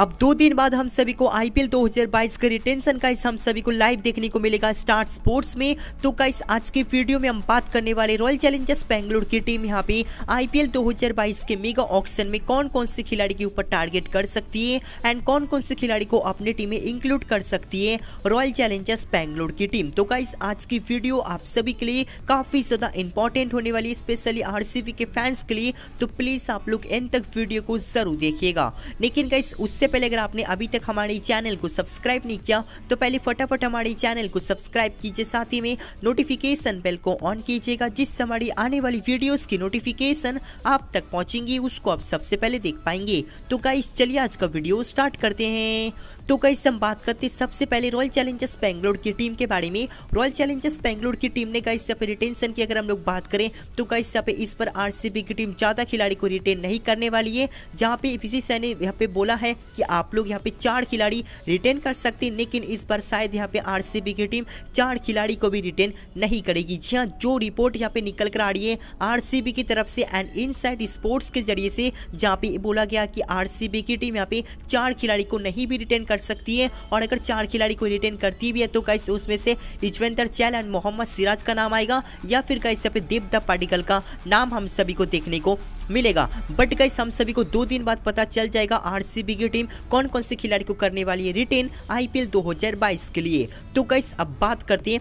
अब दो दिन बाद हम सभी को आईपीएल 2022 के रिटेंशन का हम सभी को लाइव देखने को मिलेगा स्टार स्पोर्ट्स में तो कई आज के वीडियो में हम बात करने वाले रॉयल चैलेंजर्स बैंगलोर की टीम यहाँ पे आईपीएल 2022 के मेगा ऑक्शन में कौन कौन से खिलाड़ी के ऊपर टारगेट कर सकती है एंड कौन कौन से खिलाड़ी को अपने टीम में इंक्लूड कर सकती है रॉयल चैलेंजर्स बेंगलोर की टीम तो कई आज की वीडियो आप सभी के लिए काफी ज्यादा इंपॉर्टेंट होने वाली है स्पेशली आरसीबी के फैंस के लिए तो प्लीज आप लोग एंड तक वीडियो को जरूर देखिएगा लेकिन कई उससे पहले अगर आपने अभी तक हमारे चैनल को सब्सक्राइब नहीं किया तो पहले फटाफट हमारे चैनल को सब्सक्राइब कीजिए साथ ही में नोटिफिकेशन बेल को ऑन कीजिएगा जिससे हमारी आने वाली वीडियोस की नोटिफिकेशन आप तक पहुंचेंगी उसको आप सबसे पहले देख पाएंगे तो गाइस चलिए आज का वीडियो स्टार्ट करते हैं तो गाइस हम बात करते हैं सबसे पहले रॉयल चैलेंजर्स बेंगलोर की टीम के बारे में रॉयल चैलेंजर्स बेंगलोर की टीम ने गाइस पे रिटेंशन की अगर हम लोग बात करें तो गाइस यहाँ पे इस पर आरसीबी की टीम ज़्यादा खिलाड़ी को रिटेन नहीं करने वाली है जहाँ पे पीसीसीआई ने यहाँ पे बोला है कि कि आप लोग यहाँ पे चार खिलाड़ी रिटेन कर सकते हैं लेकिन इस बार शायद यहाँ पे आर की टीम चार खिलाड़ी को भी रिटेन नहीं करेगी जी हाँ जो रिपोर्ट यहाँ पे निकल कर आ रही है आर की तरफ से एंड इन साइड स्पोर्ट्स के जरिए से जहाँ पे बोला गया कि आर की टीम यहाँ पे चार खिलाड़ी को नहीं भी रिटेन कर सकती है और अगर चार खिलाड़ी को रिटेन करती भी है तो कैसे उसमें से युजवेंद्र चैल एंड मोहम्मद सिराज का नाम आएगा या फिर कैसे यहाँ पे देवदा पाटिकल का नाम हम सभी को देखने को मिलेगा बट गाइस हम सभी को दो दिन बाद पता चल जाएगा आरसीबी की टीम कौन कौन से खिलाड़ी को करने वाली है रिटेन आईपीएल 2022 के लिए तो गाइस अब बात करते हैं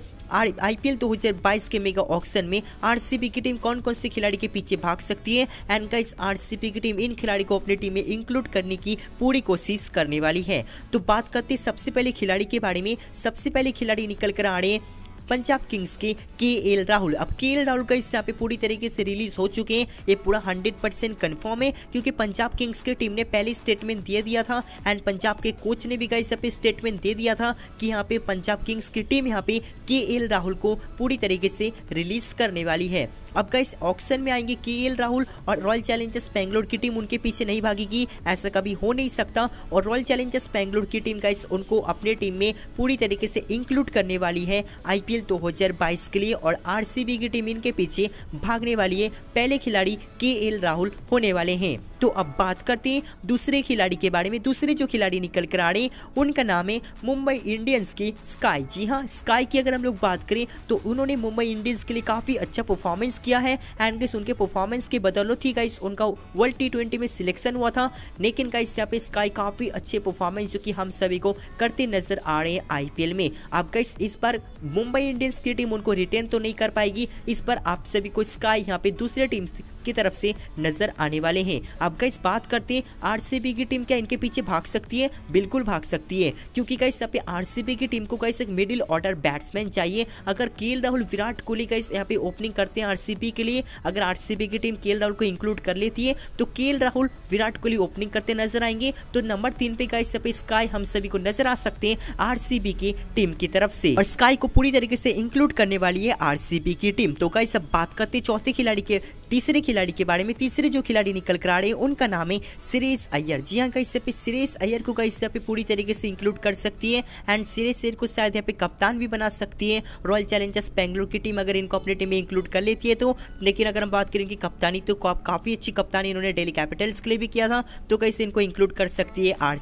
आईपीएल 2022 के मेगा ऑक्शन में आरसीबी की टीम कौन कौन से खिलाड़ी के पीछे भाग सकती है एंड गाइस आरसीबी की टीम इन खिलाड़ी को अपनी टीम में इंक्लूड करने की पूरी कोशिश करने वाली है तो बात करते हैं सबसे पहले खिलाड़ी के बारे में सबसे पहले खिलाड़ी निकल कर आ रहे हैं पंजाब किंग्स के के एल राहुल अब के एल राहुल का इस यहाँ पे पूरी तरीके से रिलीज हो चुके हैं ये पूरा हंड्रेड परसेंट कन्फर्म है क्योंकि पंजाब किंग्स की टीम ने पहले स्टेटमेंट दे दिया था एंड पंजाब के कोच ने भी गाइस यहाँ पे स्टेटमेंट दे दिया था कि यहाँ पे पंजाब किंग्स की टीम यहाँ पे के एल राहुल को पूरी तरीके से रिलीज करने वाली है अब गाइस ऑक्शन में आएंगे के राहुल और रॉयल चैलेंजर्स बैंगलोर की टीम उनके पीछे नहीं भागेगी ऐसा कभी हो नहीं सकता और रॉयल चैलेंजर्स बैंगलोर की टीम गाइस उनको अपने टीम में पूरी तरीके से इंक्लूड करने वाली है आईपीएल 2022 के लिए और आरसीबी की टीम इनके पीछे भागने वाली है पहले खिलाड़ी के राहुल होने वाले हैं तो अब बात करते हैं दूसरे खिलाड़ी के बारे में दूसरे जो खिलाड़ी निकल कर आ रहे हैं उनका नाम है मुंबई इंडियंस की स्काई जी हाँ स्काई की अगर हम लोग बात करें तो उन्होंने मुंबई इंडियंस के लिए काफ़ी अच्छा परफॉर्मेंस किया है एंड गाइस उनके परफॉर्मेंस की बदलो थी गाइस उनका वर्ल्ड टी ट्वेंटी में सिलेक्शन हुआ था लेकिन गाइस यहाँ पे स्काई काफ़ी अच्छे परफॉर्मेंस जो कि हम सभी को करते नजर आ रहे हैं आईपीएल में अब गाइस इस बार मुंबई इंडियंस की टीम उनको रिटेन तो नहीं कर पाएगी इस पर आप सभी को स्काई यहाँ पे दूसरे टीम की तरफ से नजर आने वाले हैं अब गाइस बात करते हैं आरसीबी की टीम क्या इनके पीछे भाग सकती है बिल्कुल भाग सकती है क्योंकि गाइस यहाँ पे आरसीबी की टीम को गाइस एक मिडिल ऑर्डर बैट्समैन चाहिए अगर के राहुल विराट कोहली गाइस यहाँ पे ओपनिंग करते हैं आरसीबी के लिए अगर आरसीबी की टीम के राहुल को इंक्लूड कर लेती है तो के राहुल विराट कोहली ओपनिंग करते नजर आएंगे तो नंबर तीन पे गाइस यहाँ पे स्काई हम सभी को नजर आ सकते हैं आरसीबी की टीम की तरफ से और स्काई को पूरी तरीके से इंक्लूड करने वाली है आरसीबी की टीम तो गाइस अब बात करते चौथे खिलाड़ी के तीसरे खिलाड़ी के बारे में तीसरे जो खिलाड़ी निकल कर आ रहे हैं उनका नाम है सुरेश अय्यर जी हाँ कहीं पे सुरेश अय्यर को कहीं पे पूरी तरीके से इंक्लूड कर सकती है एंड सुरेश अयर को शायद यहाँ पे कप्तान भी बना सकती है रॉयल चैलेंजर्स बेंगलोर की टीम अगर इनको अपनी टीम में इंक्लूड कर लेती है तो लेकिन अगर हम बात करेंगे कप्तानी तो काफ़ी अच्छी कप्तानी इन्होंने डेली कैपिटल्स के लिए भी किया था तो कैसे इनको इंक्लूड कर सकती है आर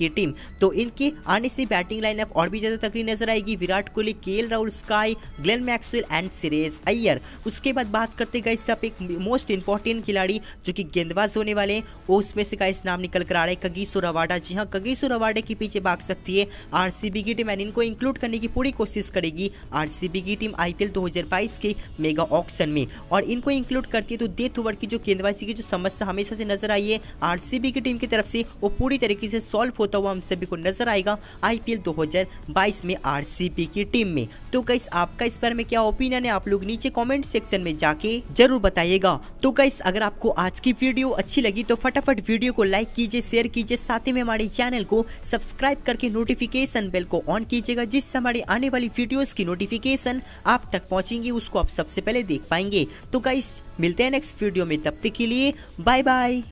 की टीम तो इनकी आने से बैटिंग लाइनअप और भी ज़्यादा तकड़ी नजर आएगी Virat Kohli K Rahul Sky Glenn Maxwell and Suresh Iyer उसके बाद बात करते गए सब मोस्ट मोस्ट इंपॉर्टेंट खिलाड़ी जो कि गेंदबाज होने वाले हैं उसमें से का इस नाम निकल कर आ रहे है कगीसो रवाडा जी हाँ कगीसो रवाडा के पीछे भाग सकती है आरसीबी की टीम एंड इनको इंक्लूड करने की पूरी कोशिश करेगी आरसीबी की टीम आईपीएल 2022 के मेगा ऑक्शन में और इनको इंक्लूड करती है तो डेथ ओवर की जो गेंदबाजी की जो समस्या हमेशा से नजर आई है आर की टीम की तरफ से वो पूरी तरीके से सॉल्व होता हुआ हम सभी को नजर आएगा आई 2022 में आर की टीम में तो कैसे आपका इस पर में क्या ओपिनियन है आप लोग नीचे कॉमेंट सेक्शन में जाके जरूर बताइएगा तो गाइस अगर आपको आज की वीडियो अच्छी लगी तो फटाफट वीडियो को लाइक कीजिए शेयर कीजिए साथ ही में हमारे चैनल को सब्सक्राइब करके नोटिफिकेशन बेल को ऑन कीजिएगा जिससे हमारी आने वाली वीडियोस की नोटिफिकेशन आप तक पहुंचेंगी उसको आप सबसे पहले देख पाएंगे तो गाइस मिलते हैं नेक्स्ट वीडियो में तब तक के लिए बाय बाय